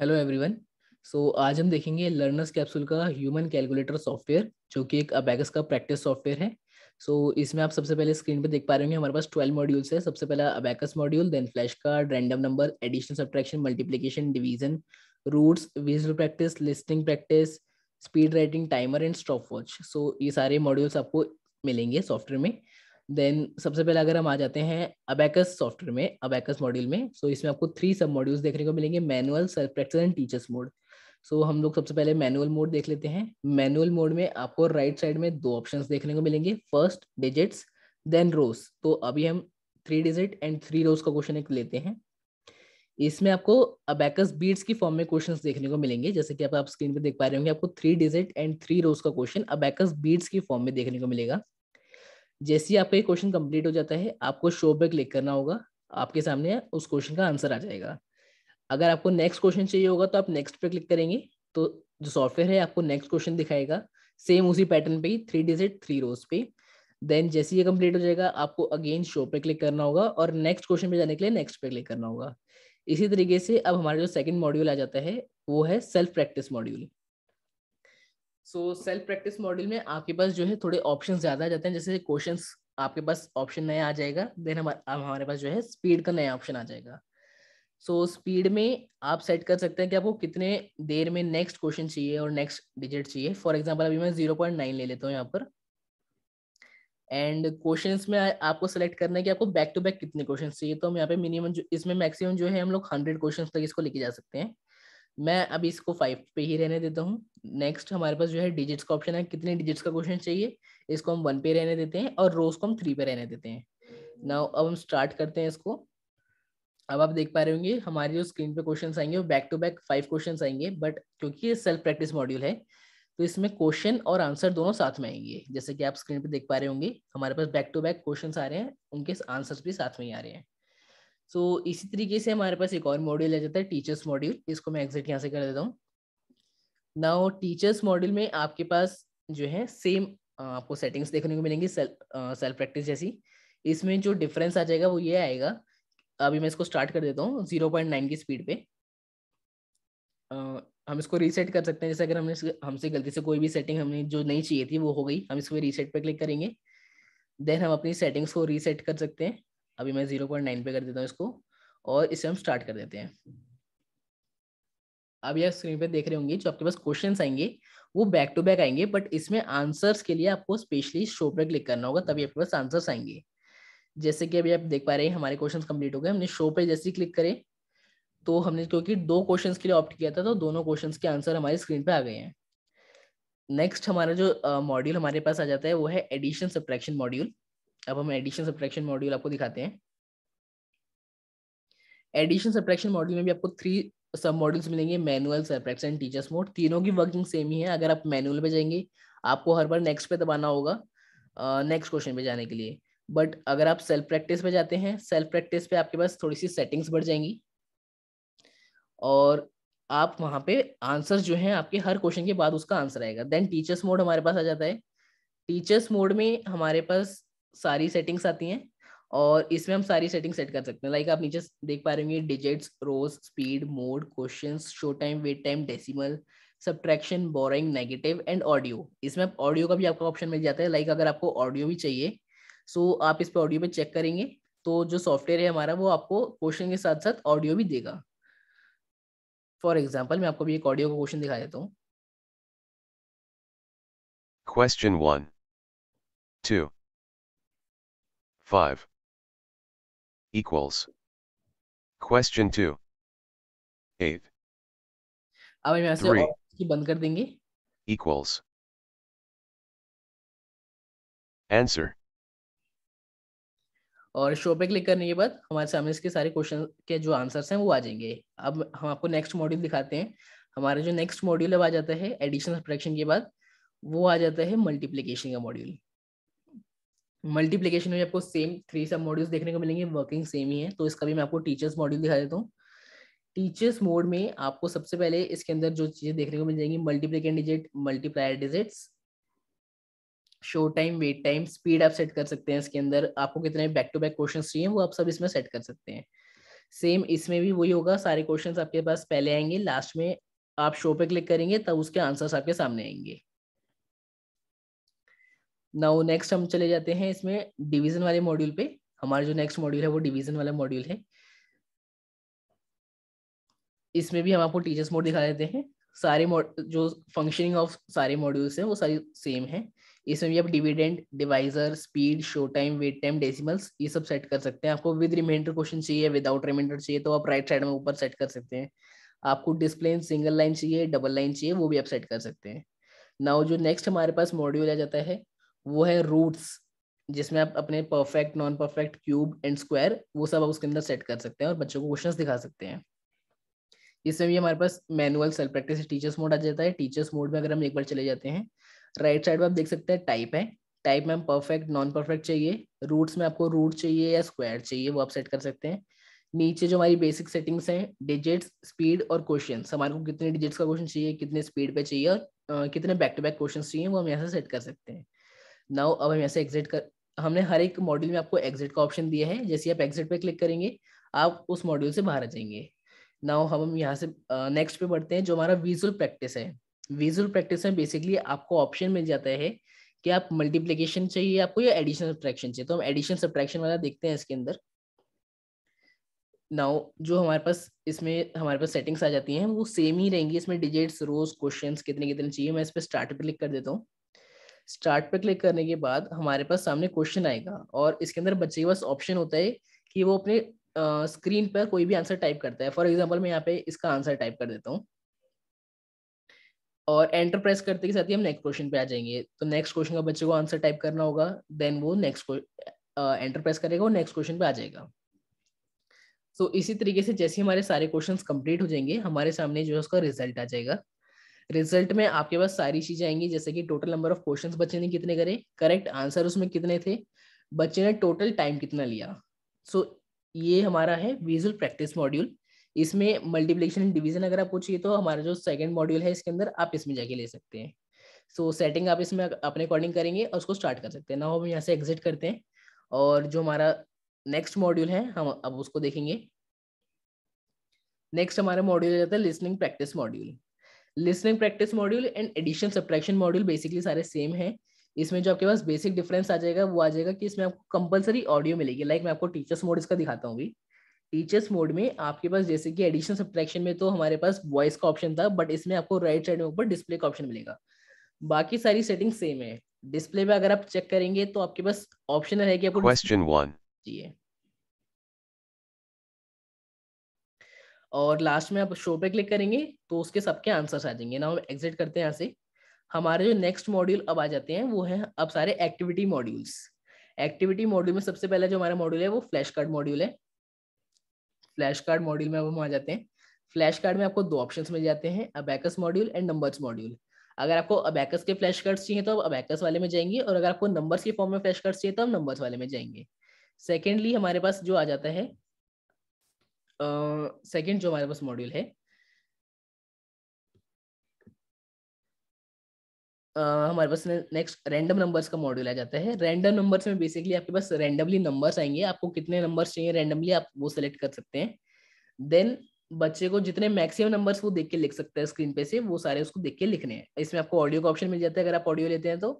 hello everyone so आज हम देखेंगे लर्नर्स कैप्सूल का ह्यूमन कैलकुलेटर सॉफ्टवेयर जो कि एक अबैकस का प्रैक्टिस सॉफ्टवेयर है सो so, इसमें आप सबसे पहले स्क्रीन पे देख पा रहे होंगे हमारे पास ट्वेल्व मॉड्यूल्स है सबसे पहला abacus module then flash card random number addition subtraction multiplication division roots visual practice listening practice speed writing timer and stop watch so ये सारे मॉड्यूल्स आपको मिलेंगे सॉफ्टवेयर में देन सबसे पहले अगर हम आ जाते हैं अबैकस सॉफ्टवेयर में अबैकस मॉड्यूल में सो so, इसमें आपको थ्री सब मॉड्यूल्स देखने को मिलेंगे manual self practice and teachers mode so हम लोग सबसे पहले मैनुअल मोड देख लेते हैं मैनुअल मोड में आपको राइट right साइड में दो ऑप्शंस देखने को मिलेंगे फर्स्ट डिजिट्स देन रोज तो अभी हम three digit and three rows का क्वेश्चन एक लेते हैं इसमें आपको अबैकस बीट्स की फॉर्म में क्वेश्चन देखने को मिलेंगे जैसे कि आप, आप स्क्रीन पर देख पा रहे होंगे आपको three digit and three rows का क्वेश्चन अबैकस बीट्स की फॉर्म में देखने को मिलेगा जैसे ही आपका ये क्वेश्चन कंप्लीट हो जाता है आपको शो बैक क्लिक करना होगा आपके सामने उस क्वेश्चन का आंसर आ जाएगा अगर आपको नेक्स्ट क्वेश्चन चाहिए होगा तो आप नेक्स्ट पे क्लिक करेंगे तो जो सॉफ्टवेयर है आपको नेक्स्ट क्वेश्चन दिखाएगा सेम उसी पैटर्न पे ही थ्री डिजिट थ्री रोज पे देन जैसे ये कंप्लीट हो जाएगा आपको अगेन शो पे क्लिक करना होगा और नेक्स्ट क्वेश्चन पे जाने के लिए नेक्स्ट पे क्लिक करना होगा इसी तरीके से अब हमारा जो सेकंड मॉड्यूल आ जाता है वो है self practice module so self practice model में आपके पास जो है थोड़े ऑप्शन ज्यादा आ जाते हैं जैसे क्वेश्चन आपके पास ऑप्शन नया आ जाएगा देन हमारे हमारे पास जो है स्पीड का नया ऑप्शन आ जाएगा सो so, स्पीड में आप सेट कर सकते हैं कि आपको कितने देर में नेक्स्ट क्वेश्चन चाहिए और नेक्स्ट डिजिट चाहिए फॉर एग्जाम्पल अभी मैं जीरो पॉइंट नाइन ले लेता हूँ यहाँ पर एंड क्वेश्चन में आपको सेलेक्ट करना है कि आपको बैक टू बैक कितने क्वेश्चन चाहिए तो हम यहाँ पे मिनिमम जो इसमें मैक्सिमम जो है हम लोग हंड्रेड क्वेश्चन तक इसको लेके जा सकते हैं मैं अभी इसको फाइव पे ही रहने देता हूँ नेक्स्ट हमारे पास जो है डिजिट्स का ऑप्शन है कितने डिजिट्स का क्वेश्चन चाहिए इसको हम वन पे रहने देते हैं और रोज को हम थ्री पे रहने देते हैं नाउ अब हम स्टार्ट करते हैं इसको अब आप देख पा रहे होंगे हमारे जो स्क्रीन पे क्वेश्चन आएंगे वो back to back five question आएंगे बट क्योंकि ये सेल्फ प्रैक्टिस मॉड्यूल है तो इसमें क्वेश्चन और आंसर दोनों साथ में आएंगे जैसे कि आप स्क्रीन पे देख पा रहे होंगे हमारे पास बैक टू बैक क्वेश्चन आ रहे हैं उनके आंसर भी साथ में ही आ रहे हैं सो so, इसी तरीके से हमारे पास एक और मॉड्यूल आ जाता है टीचर्स मॉड्यूल इसको मैं एग्जिट यहाँ से कर देता हूँ नाउ टीचर्स मॉड्यूल में आपके पास जो है सेम आपको सेटिंग्स देखने को मिलेंगी सेल्फ प्रैक्टिस जैसी इसमें जो डिफरेंस आ जाएगा वो ये आएगा अभी मैं इसको स्टार्ट कर देता हूँ जीरो पॉइंट नाइन की स्पीड पे आ, हम इसको रीसेट कर सकते हैं जैसे अगर हमने हमसे गलती से कोई भी सेटिंग हमने जो नहीं चाहिए थी वो हो गई हम इसको रीसेट पे क्लिक करेंगे देन हम अपनी सेटिंग्स को रीसेट कर सकते हैं अभी मैं जीरो पॉइंट नाइन पे कर देता हूँ इसको और इसे हम स्टार्ट कर देते हैं अभी आप स्क्रीन पे देख रहे होंगे जो आपके पास क्वेश्चन आएंगे वो बैक टू बैक आएंगे बट इसमें आंसर्स के लिए आपको स्पेशली शो पर क्लिक करना होगा तभी आपके पास आंसर्स आएंगे जैसे कि अभी आप देख पा रहे हैं हमारे क्वेश्चंस कंप्लीट हो गए हमने शो पे जैसे ही क्लिक करें तो हमने क्योंकि दो क्वेश्चंस के लिए ऑप्ट किया था तो दोनों क्वेश्चंस के आंसर हमारे स्क्रीन पे आ गए हैं नेक्स्ट हमारा जो मॉड्यूल uh, हमारे पास आ जाता है वो है एडिशन सब्ट्रैक्शन मॉड्यूल अब हम एडिशन सब्ट्रैक्शन मॉड्यूल आपको दिखाते हैं एडिशन सब्ट्रैक्शन मॉड्यूल में भी आपको थ्री सब मॉड्यूल्स मिलेंगे मैनुअल सब्ट्रैक्शन टीचर्स मोड तीनों की वर्किंग सेम ही है अगर आप मैनुअल पे जाएंगे आपको हर बार नेक्स्ट पे दबाना होगा नेक्स्ट क्वेश्चन पे जाने के लिए बट अगर आप सेल्फ प्रैक्टिस पे जाते हैं सेल्फ प्रैक्टिस पे आपके पास थोड़ी सी सेटिंग्स बढ़ जाएंगी और आप वहाँ पे आंसर जो है आपके हर क्वेश्चन के बाद उसका आंसर आएगा देन टीचर्स मोड हमारे पास आ जाता है टीचर्स मोड में हमारे पास सारी सेटिंग्स आती हैं और इसमें हम सारी सेटिंग सेट कर सकते हैं लाइक आप नीचे देख पा रहे होंगे digits rows speed mode question show time wait time decimal subtraction borrowing negative and audio इसमें आप ऑडियो का भी आपका ऑप्शन मिल जाता है लाइक अगर आपको ऑडियो भी चाहिए सो so आप इस पर ऑडियो पे चेक करेंगे तो जो सॉफ्टवेयर है हमारा वो आपको क्वेश्चन के साथ साथ ऑडियो भी देगा फॉर एग्जाम्पल मैं आपको भी एक ऑडियो का क्वेश्चन दिखा देता हूँ question one two 5 equals question 2 8 अब हम ऐसे की बंद कर देंगे equals answer और शो पे क्लिक करने के बाद हमारे सामने इसके सारे क्वेश्चन के जो आंसर्स हैं वो आ जाएंगे अब हम आपको नेक्स्ट मॉड्यूल दिखाते हैं हमारा जो नेक्स्ट मॉड्यूल अब आ जाता है एडिशन सब्ट्रैक्शन के बाद वो आ जाता है मल्टीप्लीकेशन का मॉड्यूल मल्टीप्लीकेशन में आपको सेम थ्री सब मॉड्यूल्स देखने को मिलेंगे वर्किंग सेम ही है तो इसका भी मैं आपको टीचर्स मॉड्यूल दिखा देता हूँ टीचर्स मोड में आपको सबसे पहले इसके अंदर जो चीजें देखने को मिल जाएंगी multiplicate digit multiplier digit show time wait time speed आप सेट कर सकते हैं इसके अंदर आपको कितने बैक टू बैक क्वेश्चन चाहिए वो आप सब इसमें सेट कर सकते हैं सेम इसमें भी वही होगा सारे क्वेश्चन आपके पास पहले आएंगे लास्ट में आप शो पे क्लिक करेंगे तब उसके आंसर्स आपके सामने आएंगे नाउ नेक्स्ट हम चले जाते हैं इसमें डिवीजन वाले मॉड्यूल पे हमारा जो नेक्स्ट मॉड्यूल है वो डिवीजन वाला मॉड्यूल है इसमें भी हम आपको टीचर्स मोड दिखा देते हैं सारे जो फंक्शनिंग ऑफ सारे मॉड्यूल्स हैं वो सारी सेम है इसमें भी आप dividend divisor speed show time wait time decimals ये सब सेट कर सकते हैं आपको विद रिमाइंडर क्वेश्चन चाहिए विदाउट रिमाइंडर चाहिए तो आप राइट साइड में ऊपर सेट कर सकते हैं आपको डिस्प्ले सिंगल लाइन चाहिए डबल लाइन चाहिए वो भी आप सेट कर सकते हैं नाउ जो नेक्स्ट हमारे पास मॉड्यूल आ जाता है वो है रूट्स जिसमें आप अपने perfect non perfect cube and square वो सब आप उसके अंदर सेट कर सकते हैं और बच्चों को क्वेश्चंस दिखा सकते हैं इसमें भी हमारे पास manual self practice teachers mode आ जाता है टीचर्स मोड में अगर हम एक बार चले जाते हैं राइट साइड में आप देख सकते हैं टाइप है टाइप में परफेक्ट नॉन परफेक्ट चाहिए रूट्स में आपको रूट चाहिए या स्क्वायर चाहिए वो आप सेट कर सकते हैं नीचे जो हमारी बेसिक सेटिंग्स हैं डिजिट्स स्पीड और क्वेश्चन हमारे को कितने डिजिट्स का क्वेश्चन चाहिए कितने स्पीड पे चाहिए और कितने बैक टू बैक क्वेश्चन चाहिए वो हम यहाँ से सेट कर सकते हैं नाउ अब हम यहाँ से एग्जिट कर हमने हर एक मॉड्यूल में आपको एग्जिट का ऑप्शन दिया है जैसे आप एग्जिट पे क्लिक करेंगे आप उस मॉड्यूल से बाहर आ जाएंगे नाउ हम हम यहाँ से नेक्स्ट uh, पे बढ़ते हैं जो हमारा विजुअल प्रैक्टिस है विजुअल प्रैक्टिस में बेसिकली आपको ऑप्शन मिल जाता है कि आप मल्टीप्लीकेशन चाहिए आपको या एडिशन सब्ट्रैक्शन चाहिए तो हम एडिशन सब्ट्रैक्शन वाला देखते हैं इसके अंदर नाउ जो हमारे पास इसमें हमारे पास सेटिंग्स आ जाती हैं वो सेम ही रहेंगी इसमें डिजिट्स रोज क्वेश्चंस कितने कितने चाहिए मैं इस पर स्टार्ट पे क्लिक कर देता हूँ स्टार्ट पे क्लिक करने के बाद हमारे पास सामने क्वेश्चन आएगा और इसके अंदर बच्चे के पास ऑप्शन होता है कि वो अपने स्क्रीन पर कोई भी आंसर टाइप करता है फॉर एग्जाम्पल मैं यहाँ पे इसका आंसर टाइप कर देता हूँ और एंटर प्रेस करते के साथ ही हम नेक्स्ट क्वेश्चन पे आ जाएंगे तो नेक्स्ट क्वेश्चन का बच्चे को आंसर टाइप करना होगा देन वो नेक्स्ट एंटर प्रेस करेगा और नेक्स्ट क्वेश्चन पे आ जाएगा तो so, इसी तरीके से जैसे हमारे सारे क्वेश्चन कंप्लीट हो जाएंगे हमारे सामने जो है उसका रिजल्ट आ जाएगा रिजल्ट में आपके पास सारी चीजें आएंगी जैसे कि टोटल नंबर ऑफ क्वेश्चंस बच्चे ने कितने करे करेक्ट आंसर उसमें कितने थे बच्चे ने टोटल टाइम कितना लिया सो so, ये हमारा है विजुअल प्रैक्टिस मॉड्यूल इसमें मल्टीप्लिकेशन डिवीजन अगर आप पूछिए तो हमारा जो सेकंड मॉड्यूल है इसके अंदर आप इसमें जाके ले सकते हैं सो so, सेटिंग आप इसमें अपने अकॉर्डिंग करेंगे और उसको स्टार्ट कर सकते हैं ना हम यहाँ से एग्जिट करते हैं और जो हमारा नेक्स्ट मॉड्यूल है हम अब उसको देखेंगे नेक्स्ट हमारा मॉड्यूल हो जाता है listening practice module listening practice module and addition subtraction module basically सारे सेम है इसमें जो आपके पास बेसिक डिफरेंस आ जाएगा वो आ जाएगा कि इसमें आपको कंपलसरी ऑडियो मिलेगी लाइक मैं आपको टीचर्स मोड इसका दिखाता हूँ टीचर्स मोड में आपके पास जैसे कि एडिशन सब्ट्रैक्शन में तो हमारे पास वॉइस का ऑप्शन था बट इसमें आपको राइट साइड में ऊपर डिस्प्ले का ऑप्शन मिलेगा बाकी सारी सेटिंग सेम है डिस्प्ले पे अगर आप चेक करेंगे तो आपके पास ऑप्शन है कि आपको क्वेश्चन वन चाहिए और लास्ट में आप शो पे क्लिक करेंगे तो उसके सबके आंसर्स आ जाएंगे ना हम एग्जिट करते हैं यहाँ से हमारे जो नेक्स्ट मॉड्यूल अब आ जाते हैं वो है अब सारे एक्टिविटी मॉड्यूल्स एक्टिविटी मॉड्यूल में सबसे पहला जो हमारा मॉड्यूल है वो फ्लैश कार्ड मॉड्यूल है फ्लैश कार्ड मॉड्यूल में अब हम आ जाते हैं फ्लैश कार्ड में आपको दो ऑप्शन मिल जाते हैं abacus module and numbers module अगर आपको अबैकस के फ्लैश कार्ड्स चाहिए तो आप अबैकस वाले में जाएंगे और अगर आपको नंबर्स के फॉर्म में फ्लैश कार्ड चाहिए तो हम नंबर्स वाले में जाएंगे सेकेंडली हमारे पास जो आ जाता है सेकेंड जो हमारे पास मॉड्यूल है Uh, हमारे पास नेक्स्ट रैंडम नंबर्स का मॉड्यूल आ जाता है रैंडम नंबर्स में बेसिकली आपके पास रैंडमली नंबर्स आएंगे आपको कितने नंबर्स चाहिए रैंडमली आप वो सेलेक्ट कर सकते हैं देन बच्चे को जितने मैक्सिमम नंबर्स वो देख के लिख सकता है स्क्रीन पे से वो सारे उसको देख के लिखने हैं इसमें आपको ऑडियो का ऑप्शन मिल जाता है अगर आप ऑडियो लेते हैं तो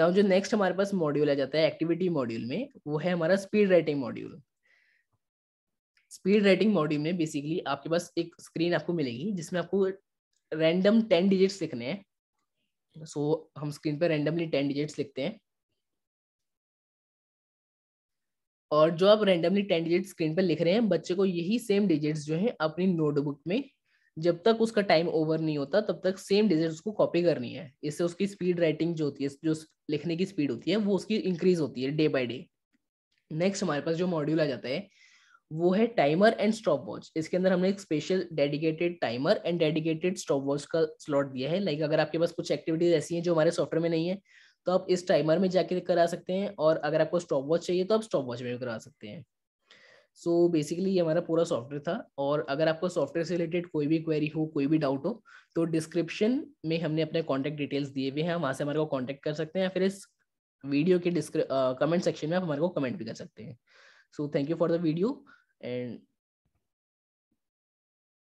नाउ जो नेक्स्ट हमारे पास मॉड्यूल आ जाता है एक्टिविटी मॉड्यूल में वो है हमारा speed writing module speed writing module में बेसिकली आपके पास एक स्क्रीन आपको मिलेगी जिसमें आपको रैंडम टेन डिजिट्स लिखने हैं सो so, हम स्क्रीन पर रैंडमली टेन डिजिट्स लिखते हैं और जो आप रैंडमली टेन डिजिट स्क्रीन पर लिख रहे हैं बच्चे को यही सेम डिजिट्स जो है अपनी नोटबुक में जब तक उसका टाइम ओवर नहीं होता तब तक सेम डिजिट उसको कॉपी करनी है इससे उसकी स्पीड राइटिंग जो होती है जो लिखने की स्पीड होती है वो उसकी इंक्रीज होती है डे बाय डे नेक्स्ट हमारे पास जो मॉड्यूल आ जाता है वो है टाइमर एंड स्टॉप वॉच इसके अंदर हमने एक special dedicated timer and dedicated stop watch का स्लॉट दिया है लाइक अगर आपके पास कुछ एक्टिविटीज ऐसी हैं जो हमारे सॉफ्टवेयर में नहीं है तो आप इस टाइमर में जाके करा सकते हैं और अगर आपको स्टॉप वॉच चाहिए तो आप स्टॉप वॉच में भी करा सकते हैं सो so बेसिकली ये हमारा पूरा सॉफ्टवेयर था और अगर आपको सॉफ्टवेयर से रिलेटेड कोई भी क्वेरी हो कोई भी डाउट हो तो डिस्क्रिप्शन में हमने अपने कॉन्टैक्ट डिटेल्स दिए हुए हैं वहाँ से हमारे को कॉन्टैक्ट कर सकते हैं या फिर इस वीडियो के डिस्क्रि कमेंट सेक्शन में आप हमारे को कमेंट भी कर सकते हैं so thank you for the video and